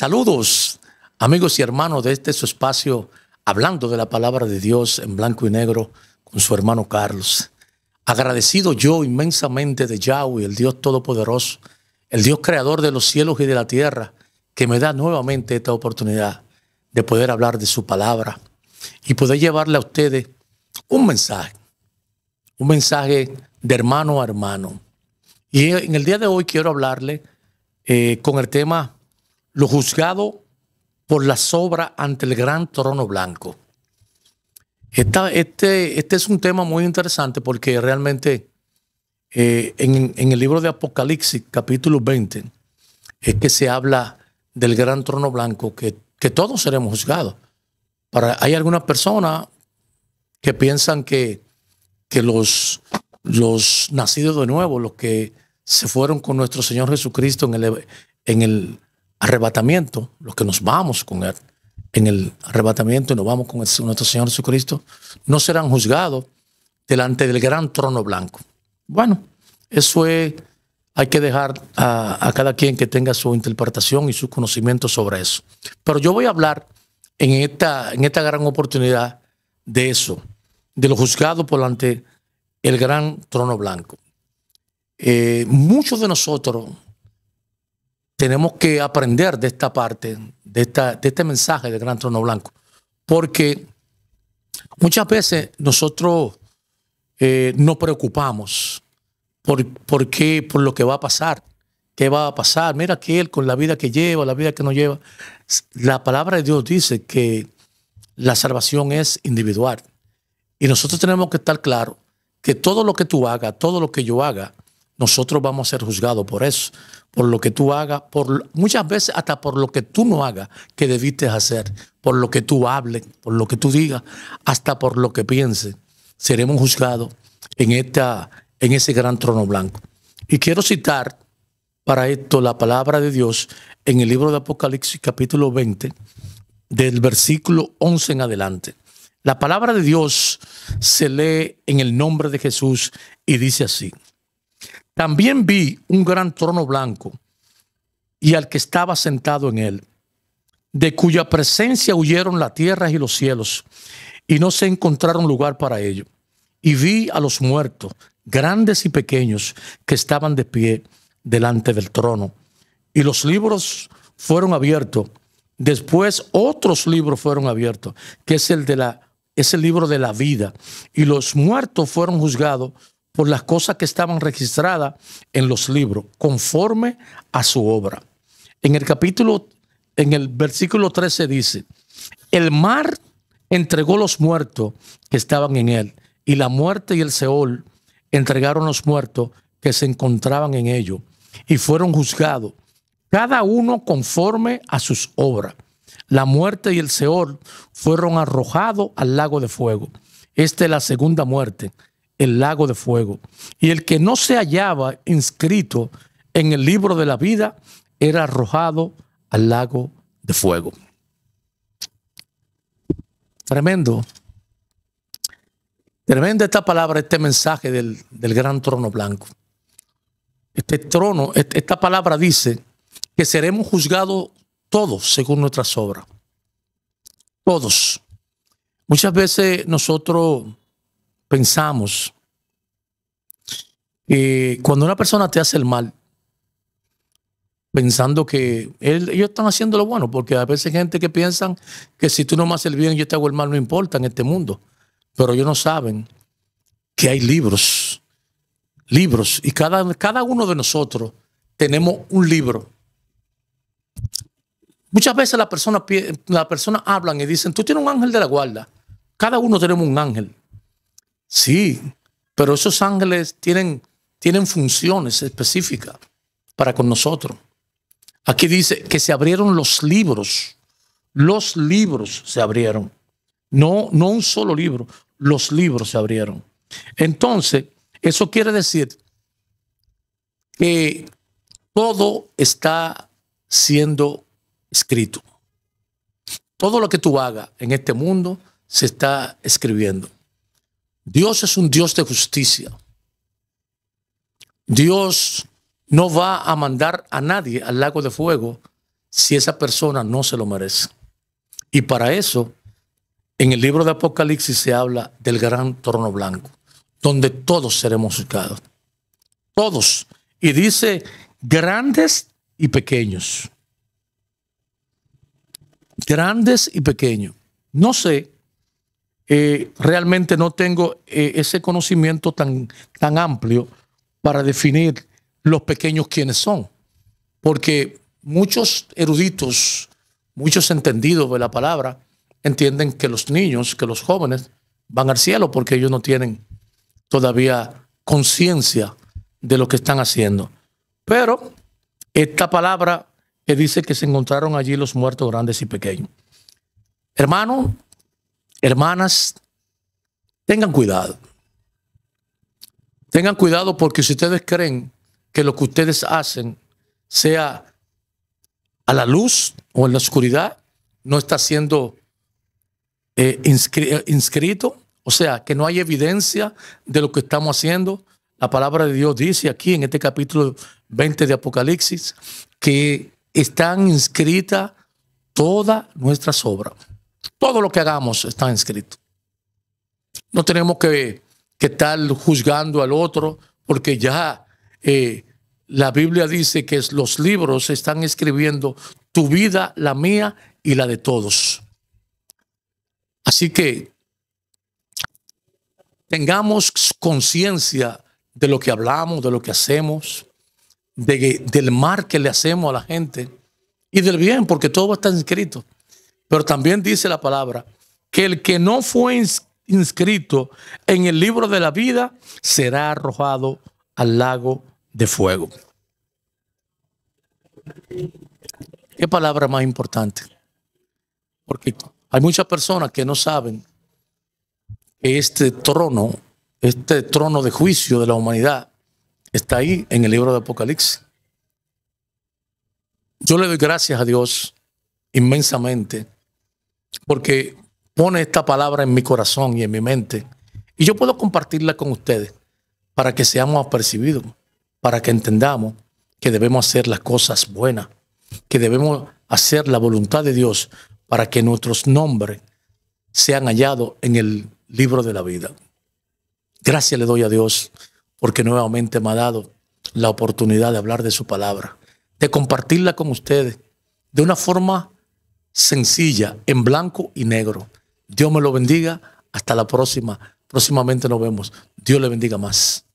Saludos, amigos y hermanos de este su espacio, hablando de la palabra de Dios en blanco y negro con su hermano Carlos. Agradecido yo inmensamente de Yahweh, el Dios Todopoderoso, el Dios Creador de los cielos y de la tierra, que me da nuevamente esta oportunidad de poder hablar de su palabra y poder llevarle a ustedes un mensaje, un mensaje de hermano a hermano. Y en el día de hoy quiero hablarle eh, con el tema lo juzgado por la sobra ante el gran trono blanco. este, este, es un tema muy interesante porque realmente eh, en, en, el libro de Apocalipsis, capítulo 20, es que se habla del gran trono blanco, que, que todos seremos juzgados. Para, hay algunas personas que piensan que, que los, los nacidos de nuevo, los que se fueron con nuestro Señor Jesucristo en el, en el arrebatamiento, los que nos vamos con Él, en el arrebatamiento y nos vamos con nuestro Señor Jesucristo, no serán juzgados delante del gran trono blanco. Bueno, eso es, hay que dejar a, cada quien que tenga su interpretación y su conocimiento sobre eso. Pero yo voy a hablar en esta, en esta gran oportunidad de eso, de lo juzgado por delante el gran trono blanco. Eh, muchos de nosotros tenemos que aprender de esta parte, de, esta, este mensaje del Gran Trono Blanco, porque muchas veces nosotros eh, nos preocupamos por, por, qué, por lo que va a pasar, qué va a pasar, mira que él con la vida que lleva, la vida que no lleva. La palabra de Dios dice que la salvación es individual y nosotros tenemos que estar claros que todo lo que tú hagas, todo lo que yo haga, nosotros vamos a ser juzgados por eso, por lo que tú hagas, por, muchas veces hasta por lo que tú no hagas que debiste hacer, por lo que tú hables, por lo que tú digas, hasta por lo que pienses. Seremos juzgados en, esta, en ese gran trono blanco. Y quiero citar para esto la palabra de Dios en el libro de Apocalipsis capítulo 20, del versículo 11 en adelante. La palabra de Dios se lee en el nombre de Jesús y dice así. También vi un gran trono blanco y al que estaba sentado en él, de cuya presencia huyeron la tierra y los cielos, y no se encontraron lugar para ello. Y vi a los muertos, grandes y pequeños, que estaban de pie delante del trono. Y los libros fueron abiertos. Después otros libros fueron abiertos, que es el de la es el libro de la vida. Y los muertos fueron juzgados por las cosas que estaban registradas en los libros, conforme a su obra. En el capítulo, en el versículo 13 dice, el mar entregó los muertos que estaban en él, y la muerte y el Seol entregaron los muertos que se encontraban en ellos, y fueron juzgados, cada uno conforme a sus obras. La muerte y el Seol fueron arrojados al lago de fuego. Esta es la segunda muerte, el lago de fuego. Y el que no se hallaba inscrito en el libro de la vida era arrojado al lago de fuego. Tremendo. Tremenda esta palabra, este mensaje del, del gran trono blanco. Este trono, esta palabra dice que seremos juzgados todos según nuestras obras. Todos. Muchas veces nosotros pensamos que eh, cuando una persona te hace el mal, pensando que ellos están haciendo lo bueno, porque a veces hay gente que piensa que si tú no me haces el bien, yo te hago el mal, no importa en este mundo. Pero ellos no saben que hay libros, libros, y cada, cada uno de nosotros tenemos un libro. Muchas veces las personas la persona hablan y dicen, tú tienes un ángel de la guarda. Cada uno tenemos un ángel. Sí, pero esos ángeles tienen, tienen funciones específicas para con nosotros. Aquí dice que se abrieron los libros. Los libros se abrieron. No, no un solo libro, los libros se abrieron. Entonces, eso quiere decir que todo está siendo escrito. Todo lo que tú hagas en este mundo se está escribiendo. Dios es un Dios de justicia. Dios no va a mandar a nadie al lago de fuego si esa persona no se lo merece. Y para eso, en el libro de Apocalipsis se habla del gran trono blanco, donde todos seremos juzgados. Todos. Y dice, grandes y pequeños. Grandes y pequeños. No sé eh, realmente no tengo eh, ese conocimiento tan, tan amplio para definir los pequeños quiénes son. Porque muchos eruditos, muchos entendidos de la palabra, entienden que los niños, que los jóvenes van al cielo porque ellos no tienen todavía conciencia de lo que están haciendo. Pero esta palabra que eh, dice que se encontraron allí los muertos grandes y pequeños. Hermano, hermanas, tengan cuidado. Tengan cuidado porque si ustedes creen que lo que ustedes hacen sea a la luz o en la oscuridad, no está siendo eh, eh, inscrito, o sea, que no hay evidencia de lo que estamos haciendo. La palabra de Dios dice aquí en este capítulo 20 de Apocalipsis que están inscritas todas nuestras obras. Todo lo que hagamos está escrito. No tenemos que, estar juzgando al otro porque ya eh, la Biblia dice que los libros están escribiendo tu vida, la mía y la de todos. Así que tengamos conciencia de lo que hablamos, de lo que hacemos, de, del mal que le hacemos a la gente y del bien, porque todo está inscrito. Pero también dice la palabra que el que no fue inscrito en el libro de la vida será arrojado al lago de fuego. ¿Qué palabra más importante? Porque hay muchas personas que no saben que este trono, este trono de juicio de la humanidad, está ahí en el libro de Apocalipsis. Yo le doy gracias a Dios inmensamente porque pone esta palabra en mi corazón y en mi mente. Y yo puedo compartirla con ustedes para que seamos apercibidos, para que entendamos que debemos hacer las cosas buenas, que debemos hacer la voluntad de Dios para que nuestros nombres sean hallados en el libro de la vida. Gracias le doy a Dios porque nuevamente me ha dado la oportunidad de hablar de su palabra, de compartirla con ustedes de una forma sencilla, en blanco y negro. Dios me lo bendiga. Hasta la próxima. Próximamente nos vemos. Dios le bendiga más.